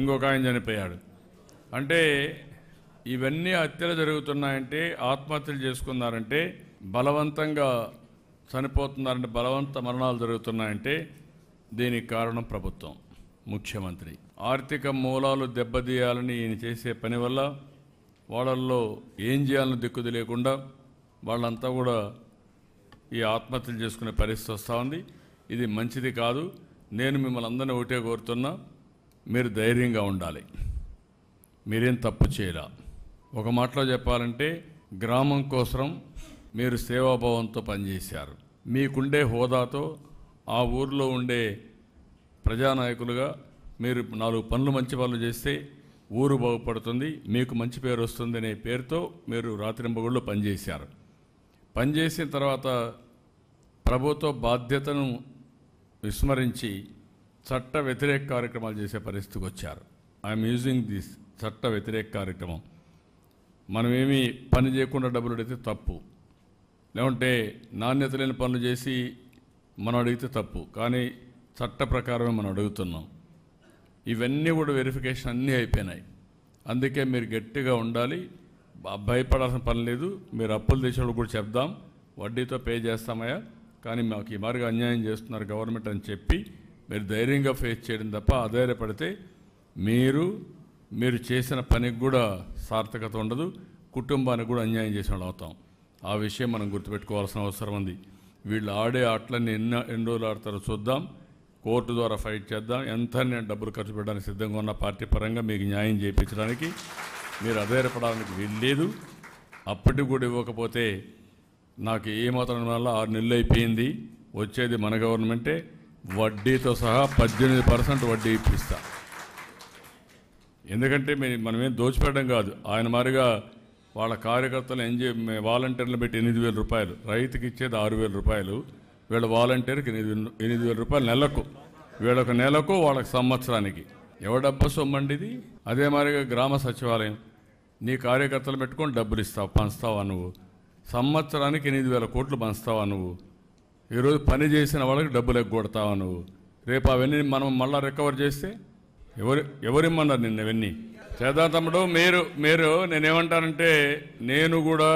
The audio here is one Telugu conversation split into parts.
ఇంకొక ఆయన చనిపోయాడు అంటే ఇవన్నీ హత్యలు జరుగుతున్నాయంటే ఆత్మహత్యలు చేసుకున్నారంటే బలవంతంగా చనిపోతున్నారంటే బలవంత మరణాలు జరుగుతున్నాయంటే దీనికి కారణం ప్రభుత్వం ముఖ్యమంత్రి ఆర్థిక మూలాలు దెబ్బతీయాలని ఈయన చేసే పని వల్ల వాళ్ళల్లో ఏం చేయాలని దిక్కుది లేకుండా వాళ్ళంతా కూడా ఈ ఆత్మహత్యలు చేసుకునే పరిస్థితి వస్తూ ఉంది ఇది మంచిది కాదు నేను మిమ్మల్ని అందరినీ ఒకటే కోరుతున్నా మీరు ధైర్యంగా ఉండాలి మీరేం తప్పు చేయరా ఒక మాటలో చెప్పాలంటే గ్రామం కోసం మీరు సేవాభావంతో పనిచేశారు మీకుండే హోదాతో ఆ ఊర్లో ఉండే ప్రజానాయకులుగా మీరు నాలుగు పనులు మంచి పనులు చేస్తే ఊరు బాగుపడుతుంది మీకు మంచి పేరు వస్తుంది అనే పేరుతో మీరు రాత్రింబగుళ్ళు పనిచేశారు పనిచేసిన తర్వాత ప్రభుత్వ బాధ్యతను విస్మరించి చట్ట వ్యతిరేక కార్యక్రమాలు చేసే పరిస్థితికి వచ్చారు ఐఎమ్ యూజింగ్ దిస్ చట్ట వ్యతిరేక కార్యక్రమం మనమేమి పని చేయకుండా డబ్బులు అడిగితే తప్పు లేకుంటే నాణ్యత లేని పనులు చేసి మనం అడిగితే తప్పు కానీ చట్ట ప్రకారమే మనం అడుగుతున్నాం ఇవన్నీ కూడా వెరిఫికేషన్ అన్నీ అయిపోయినాయి అందుకే మీరు గట్టిగా ఉండాలి భయపడాల్సిన పని లేదు మీరు అప్పులు తీసేవాళ్ళు కూడా చెప్దాం వడ్డీతో పే చేస్తామయ్యా కానీ మాకు ఈ మార్గం అన్యాయం చేస్తున్నారు గవర్నమెంట్ అని చెప్పి మీరు ధైర్యంగా ఫేస్ చేయడం తప్ప ఆధారపడితే మీరు మీరు చేసిన పనికి కూడా సార్థకత ఉండదు కుటుంబానికి కూడా అన్యాయం చేసిన అవుతాం ఆ విషయం మనం గుర్తుపెట్టుకోవాల్సిన అవసరం ఉంది వీళ్ళు ఆడే ఆటలన్నీ ఎన్న ఎన్ని రోజులు ఆడతారో చూద్దాం కోర్టు ద్వారా ఫైట్ చేద్దాం ఎంత నేను డబ్బులు ఖర్చు పెట్టడానికి సిద్ధంగా ఉన్న పార్టీ పరంగా మీకు న్యాయం చేయించడానికి మీరు అధైర్యపడడానికి వీల్లేదు అప్పటికి కూడా ఇవ్వకపోతే నాకు ఏమాత్రం వల్ల ఆరు నెలలు అయిపోయింది వచ్చేది మన గవర్నమెంటే వడ్డీతో సహా పద్దెనిమిది పర్సెంట్ వడ్డీ ఇప్పిస్తా ఎందుకంటే మీ మనమేం దోచిపెట్టడం కాదు ఆయన మారిగా వాళ్ళ కార్యకర్తలు ఎంజాయ్ వాలంటీర్లు పెట్టి ఎనిమిది వేల రూపాయలు రైతుకి ఇచ్చేది ఆరు వేల రూపాయలు వీళ్ళ వాలంటీర్కి ఎనిమిది ఎనిమిది వేల రూపాయలు నెలకు వీళ్ళొక నెలకు వాళ్ళకి సంవత్సరానికి డబ్బు సొమ్మండిది అదే మారిగా గ్రామ సచివాలయం నీ కార్యకర్తలు పెట్టుకొని డబ్బులు ఇస్తావు పంచుతావా నువ్వు సంవత్సరానికి ఎనిమిది వేల కోట్లు పంచుతావా నువ్వు ఈరోజు పని చేసిన వాళ్ళకి డబ్బులు ఎగ్గొడతావు నువ్వు రేపు అవన్నీ మనం మళ్ళీ రికవర్ చేస్తే ఎవరు ఎవరిమ్మన్నారు నిన్న ఇవన్నీ చేదా తమ్ముడు మీరు మీరు నేనేమంటానంటే నేను కూడా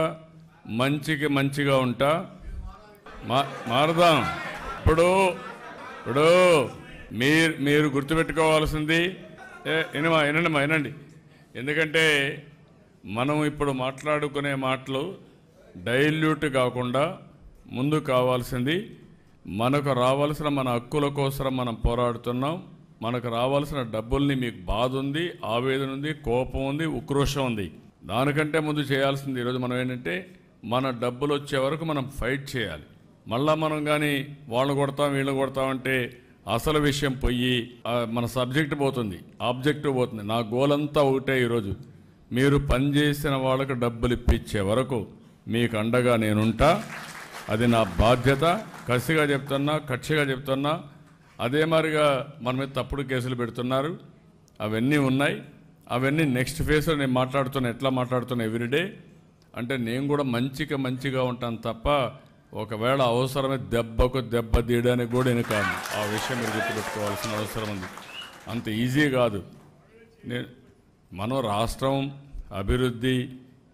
మంచికి మంచిగా ఉంటా మా మారదాం ఇప్పుడు ఇప్పుడు మీరు మీరు గుర్తుపెట్టుకోవాల్సింది వినమా వినండిమా వినండి ఎందుకంటే మనం ఇప్పుడు మాట్లాడుకునే మాటలు డైల్యూట్ కాకుండా ముందు కావాల్సింది మనకు రావాల్సిన మన హక్కుల కోసం మనం పోరాడుతున్నాం మనకు రావాల్సిన డబ్బుల్ని మీకు బాధ ఉంది ఆవేదన ఉంది కోపం ఉంది ఉక్రోషం ఉంది దానికంటే ముందు చేయాల్సింది ఈరోజు మనం ఏంటంటే మన డబ్బులు వచ్చే వరకు మనం ఫైట్ చేయాలి మళ్ళా మనం కానీ వాళ్ళు కొడతాం వీళ్ళు కొడతామంటే అసలు విషయం పోయి మన సబ్జెక్ట్ పోతుంది ఆబ్జెక్ట్ పోతుంది నా గోల్ అంతా ఒకటే ఈరోజు మీరు పనిచేసిన వాళ్ళకు డబ్బులు ఇప్పించే వరకు మీకు అండగా నేనుంటా అది నా బాధ్యత కసిగా చెప్తున్నా కక్షగా చెప్తున్నా అదే మాదిరిగా మన మీద తప్పుడు కేసులు పెడుతున్నారు అవన్నీ ఉన్నాయి అవన్నీ నెక్స్ట్ ఫేజ్లో నేను మాట్లాడుతున్నా ఎట్లా మాట్లాడుతున్నా ఎవ్రీడే అంటే నేను కూడా మంచిగా మంచిగా ఉంటాను తప్ప ఒకవేళ అవసరమే దెబ్బకు దెబ్బ తీయడానికి కూడా నేను కాను ఆ విషయం మీరు గుర్తుపెట్టుకోవాల్సిన అవసరం ఉంది అంత ఈజీ కాదు నేను మనం రాష్ట్రం అభివృద్ధి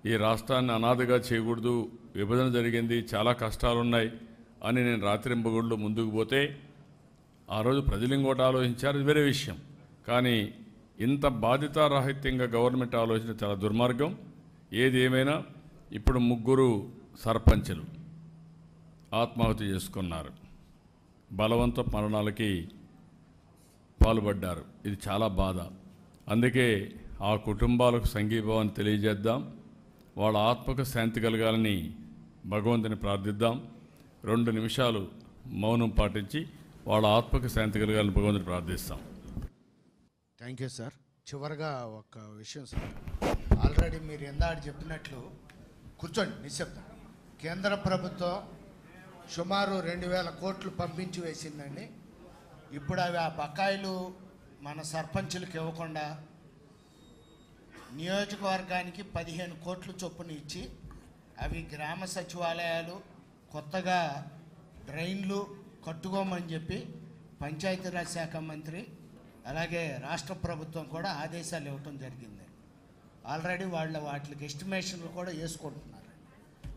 ఈ రాష్ట్రాన్ని అనాథగా చేయకూడదు విభజన జరిగింది చాలా కష్టాలున్నాయి అని నేను రాత్రింబగుళ్ళు ముందుకు పోతే ఆ రోజు ప్రజలు ఇంకోటి ఆలోచించారు వేరే విషయం కానీ ఇంత బాధితారాహిత్యంగా గవర్నమెంట్ ఆలోచన చాలా దుర్మార్గం ఏది ఏమైనా ఇప్పుడు ముగ్గురు సర్పంచులు ఆత్మాహుతి చేసుకున్నారు బలవంత మరణాలకి పాల్పడ్డారు ఇది చాలా బాధ అందుకే ఆ కుటుంబాలకు సంఘీభావాన్ని తెలియజేద్దాం వాళ్ళ ఆత్మకు శాంతి కలగాలని భగవంతుని ప్రార్థిద్దాం రెండు నిమిషాలు మౌనం పాటించి వాళ్ళ ఆత్మకు శాంతి కలగాలని భగవంతుని ప్రార్థిస్తాం థ్యాంక్ యూ సార్ చివరిగా ఒక విషయం సార్ ఆల్రెడీ మీరు ఎందాడ చెప్పినట్లు కూర్చోండి నిశ్శబ్దం కేంద్ర ప్రభుత్వం సుమారు రెండు వేల కోట్లు పంపించి వేసిందండి ఇప్పుడు అవి ఆ బకాయిలు మన సర్పంచులకు ఇవ్వకుండా నియోజకవర్గానికి పదిహేను కోట్లు చొప్పున ఇచ్చి అవి గ్రామ సచివాలయాలు కొత్తగా డ్రైన్లు కట్టుకోమని చెప్పి పంచాయతీరాజ్ శాఖ మంత్రి అలాగే రాష్ట్ర ప్రభుత్వం కూడా ఆదేశాలు ఇవ్వటం జరిగింది ఆల్రెడీ వాళ్ళ వాటికి ఎస్టిమేషన్లు కూడా వేసుకుంటున్నారు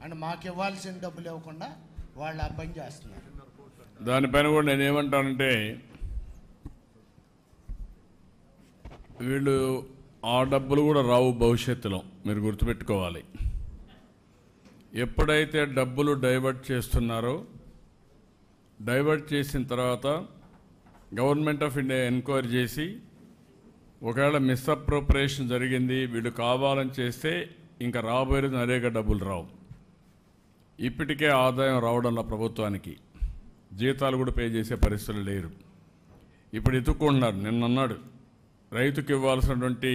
అండ్ మాకు ఇవ్వాల్సిన డబ్బులు ఇవ్వకుండా వాళ్ళు ఆ పని చేస్తున్నారు దానిపైన కూడా నేను ఏమంటానంటే వీళ్ళు ఆ డబ్బులు కూడా రావు భవిష్యత్తులో మీరు గుర్తుపెట్టుకోవాలి ఎప్పుడైతే డబ్బులు డైవర్ట్ చేస్తున్నారో డైవర్ట్ చేసిన తర్వాత గవర్నమెంట్ ఆఫ్ ఇండియా ఎన్క్వైరీ చేసి ఒకవేళ మిస్అప్రోపరేషన్ జరిగింది వీళ్ళు కావాలని చేస్తే ఇంకా రాబోయేది నరేగా డబ్బులు రావు ఇప్పటికే ఆదాయం రావడంలో ప్రభుత్వానికి జీతాలు కూడా పే చేసే పరిస్థితులు లేరు ఇప్పుడు ఎత్తుక్కుంటున్నారు నిన్నన్నాడు రైతుకు ఇవ్వాల్సినటువంటి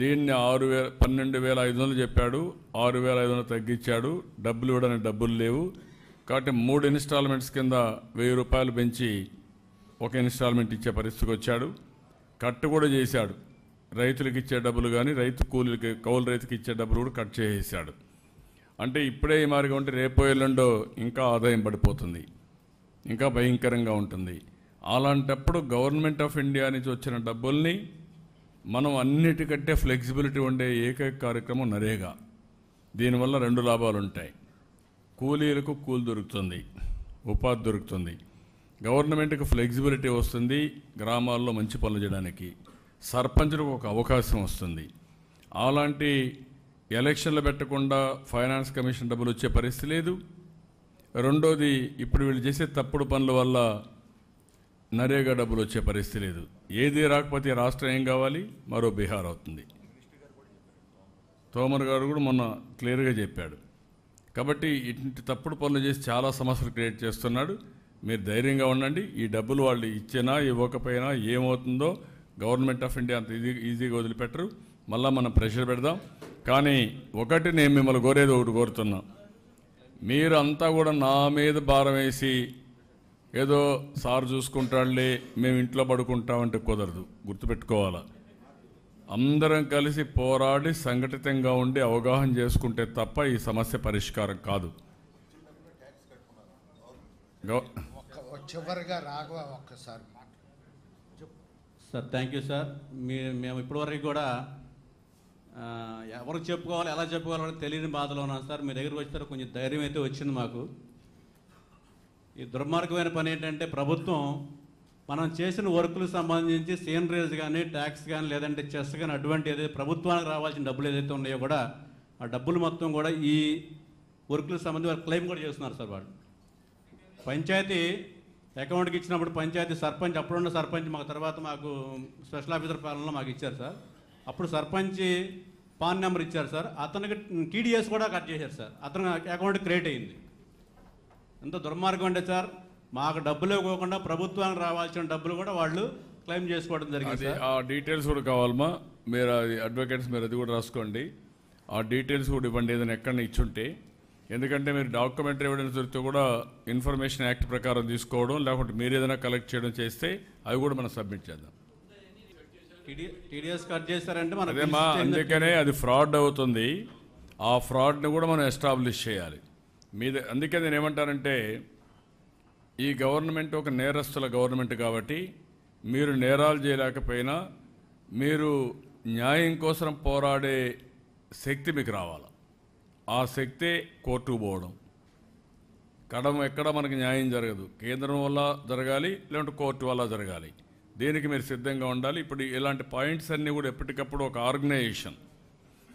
దీన్ని ఆరు వేల పన్నెండు వేల ఐదు వందలు చెప్పాడు ఆరు వేల ఐదు వందలు తగ్గించాడు డబ్బులు ఇవ్వడానికి డబ్బులు లేవు కాబట్టి మూడు ఇన్స్టాల్మెంట్స్ కింద వెయ్యి రూపాయలు పెంచి ఒక ఇన్స్టాల్మెంట్ ఇచ్చే పరిస్థితికి వచ్చాడు కట్ కూడా చేశాడు రైతులకు ఇచ్చే డబ్బులు కానీ రైతు కూలీలకి కౌలు రైతుకి ఇచ్చే డబ్బులు కూడా కట్ చేసేసాడు అంటే ఇప్పుడే ఈ మార్గం ఉంటే రేపో ఎల్లుండో ఇంకా ఆదాయం పడిపోతుంది ఇంకా భయంకరంగా ఉంటుంది అలాంటప్పుడు గవర్నమెంట్ ఆఫ్ ఇండియా నుంచి వచ్చిన డబ్బుల్ని మనం అన్నిటికంటే ఫ్లెక్సిబిలిటీ ఉండే ఏకైక కార్యక్రమం నరేగా దీనివల్ల రెండు లాభాలు ఉంటాయి కూలీలకు కూలి దొరుకుతుంది ఉపాధి దొరుకుతుంది గవర్నమెంట్కి ఫ్లెక్సిబిలిటీ వస్తుంది గ్రామాల్లో మంచి పనులు చేయడానికి సర్పంచ్లకు ఒక అవకాశం వస్తుంది అలాంటి ఎలక్షన్లు పెట్టకుండా ఫైనాన్స్ కమిషన్ డబ్బులు వచ్చే పరిస్థితి లేదు రెండోది ఇప్పుడు వీళ్ళు చేసే తప్పుడు పనుల వల్ల నరేగా డబ్బులు వచ్చే పరిస్థితి లేదు ఏది రాకపోతే రాష్ట్రం ఏం కావాలి మరో బీహార్ అవుతుంది తోమర్ గారు కూడా మొన్న క్లియర్గా చెప్పాడు కాబట్టి ఇంటి తప్పుడు పనులు చేసి చాలా సమస్యలు క్రియేట్ చేస్తున్నాడు మీరు ధైర్యంగా ఉండండి ఈ డబ్బులు వాళ్ళు ఇచ్చినా ఇవ్వకపోయినా ఏమవుతుందో గవర్నమెంట్ ఆఫ్ ఇండియా అంత ఈజీ ఈజీగా వదిలిపెట్టరు మళ్ళీ మనం ప్రెషర్ పెడదాం కానీ ఒకటి నేను మిమ్మల్ని కోరేది ఒకటి కోరుతున్నా అంతా కూడా నా మీద భారం వేసి ఏదో సార్ చూసుకుంటాళ్ళే మేము ఇంట్లో పడుకుంటామంటే కుదరదు గుర్తుపెట్టుకోవాలా అందరం కలిసి పోరాడి సంఘటితంగా ఉండి అవగాహన చేసుకుంటే తప్ప ఈ సమస్య పరిష్కారం కాదు చివరిగా సార్ థ్యాంక్ యూ సార్ మీ మేము ఇప్పటివరకు కూడా ఎవరికి చెప్పుకోవాలి ఎలా చెప్పుకోవాలో తెలియని బాధలో ఉన్నాం సార్ మీ దగ్గరకు వచ్చారు కొంచెం ధైర్యం అయితే వచ్చింది మాకు ఈ దుర్మార్గమైన పని ఏంటంటే ప్రభుత్వం మనం చేసిన వర్కులు సంబంధించి సీనరీస్ కానీ ట్యాక్స్ కానీ లేదంటే చెస్ కానీ అటువంటి ఏదైతే ప్రభుత్వానికి రావాల్సిన డబ్బులు ఏదైతే ఉన్నాయో కూడా ఆ డబ్బులు మొత్తం కూడా ఈ వర్కులకు సంబంధించి వాళ్ళు క్లెయిమ్ కూడా చేస్తున్నారు సార్ వాళ్ళు పంచాయతీ అకౌంట్కి ఇచ్చినప్పుడు పంచాయతీ సర్పంచ్ అప్పుడున్న సర్పంచ్ మాకు తర్వాత మాకు స్పెషల్ ఆఫీసర్ పాలనలో మాకు ఇచ్చారు సార్ అప్పుడు సర్పంచ్ పాన్ నెంబర్ ఇచ్చారు సార్ అతనికి టీడీఎస్ కూడా కట్ చేశారు సార్ అతను అకౌంట్ క్రియేట్ అయింది ఎంత దుర్మార్గం అండి సార్ మాకు డబ్బులు ఇవ్వకుండా ప్రభుత్వానికి రావాల్సిన డబ్బులు కూడా వాళ్ళు క్లెయిమ్ చేసుకోవడం జరిగింది ఆ డీటెయిల్స్ కూడా కావాలమ్మా మీరు అది అడ్వకేట్స్ మీరు అది కూడా రాసుకోండి ఆ డీటెయిల్స్ కూడా ఇవ్వండి ఏదైనా ఎక్కడైనా ఇచ్చుంటే ఎందుకంటే మీరు డాక్యుమెంటరీ ఎవిడెన్స్ దొరికితే కూడా ఇన్ఫర్మేషన్ యాక్ట్ ప్రకారం తీసుకోవడం లేకుంటే మీరు ఏదైనా కలెక్ట్ చేయడం చేస్తే అవి కూడా మనం సబ్మిట్ చేద్దాం టీడీఎస్ కట్ చేస్తారంటే మనం అందుకనే అది ఫ్రాడ్ అవుతుంది ఆ ఫ్రాడ్ని కూడా మనం ఎస్టాబ్లిష్ చేయాలి మీద అందుకే నేను ఏమంటానంటే ఈ గవర్నమెంట్ ఒక నేరస్తుల గవర్నమెంట్ కాబట్టి మీరు నేరాలు చేయలేకపోయినా మీరు న్యాయం కోసం పోరాడే శక్తి మీకు రావాలి ఆ శక్తే కోర్టుకు పోవడం కడం ఎక్కడ మనకి న్యాయం జరగదు కేంద్రం వల్ల జరగాలి లేదంటే కోర్టు వల్ల జరగాలి దీనికి మీరు సిద్ధంగా ఉండాలి ఇప్పుడు ఇలాంటి పాయింట్స్ అన్నీ కూడా ఎప్పటికప్పుడు ఒక ఆర్గనైజేషన్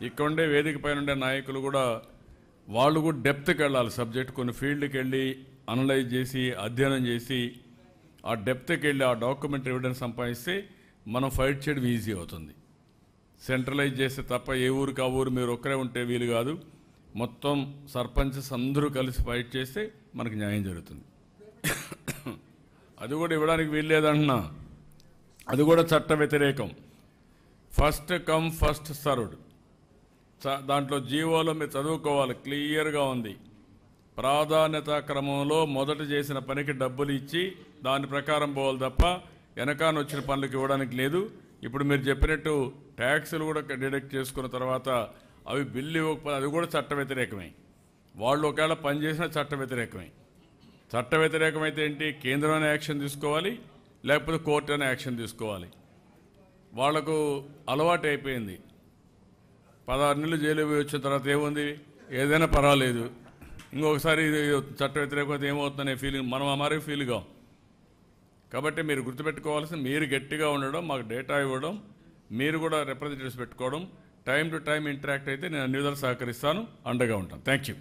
ఇక్కడ ఉండే వేదిక పైన ఉండే నాయకులు కూడా వాళ్ళు కూడా డెప్త్కి వెళ్ళాలి సబ్జెక్ట్ కొన్ని ఫీల్డ్కి వెళ్ళి అనలైజ్ చేసి అధ్యయనం చేసి ఆ డెప్త్కి వెళ్ళి ఆ డాక్యుమెంట్ ఎవిడెన్స్ సంపాదిస్తే మనం ఫైట్ చేయడం ఈజీ అవుతుంది సెంట్రలైజ్ చేస్తే తప్ప ఏ ఊరికి ఆ ఊరు మీరు ఒక్కరే ఉంటే వీలు కాదు మొత్తం సర్పంచెస్ అందరూ కలిసి ఫైట్ చేస్తే మనకు న్యాయం జరుగుతుంది అది కూడా ఇవ్వడానికి వీలు అది కూడా చట్ట వ్యతిరేకం ఫస్ట్ కమ్ ఫస్ట్ సర్వ్డ్ దాంట్లో జీవోలో మీరు చదువుకోవాలి క్లియర్గా ఉంది ప్రాధాన్యత క్రమంలో మొదట చేసిన పనికి డబ్బులు ఇచ్చి దాని ప్రకారం పోవాలి తప్ప వెనకాన వచ్చిన పనులకు ఇవ్వడానికి లేదు ఇప్పుడు మీరు చెప్పినట్టు ట్యాక్సులు కూడా డిడక్ట్ చేసుకున్న తర్వాత అవి బిల్లు ఇవ్వకపోతే అది కూడా చట్ట వ్యతిరేకమే వాళ్ళు ఒకవేళ పనిచేసినా చట్ట వ్యతిరేకమే చట్ట వ్యతిరేకమైతే ఏంటి కేంద్రమైన యాక్షన్ తీసుకోవాలి లేకపోతే కోర్టు అనే యాక్షన్ తీసుకోవాలి వాళ్లకు అలవాటు అయిపోయింది పదహారు నెలలు జైలు పోయి వచ్చిన తర్వాత ఏముంది ఏదైనా పర్వాలేదు ఇంకొకసారి చట్ట వ్యతిరేకత ఏమవుతుందనే ఫీలింగ్ మనం అమారే ఫీల్గా కాబట్టి మీరు గుర్తుపెట్టుకోవాల్సింది మీరు గట్టిగా ఉండడం మాకు డేటా ఇవ్వడం మీరు కూడా రిప్రజెంటేటివ్స్ పెట్టుకోవడం టైం టు టైం ఇంటరాక్ట్ అయితే నేను అన్ని విధాలు సహకరిస్తాను అండగా ఉంటాను thank you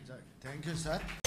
thank you sir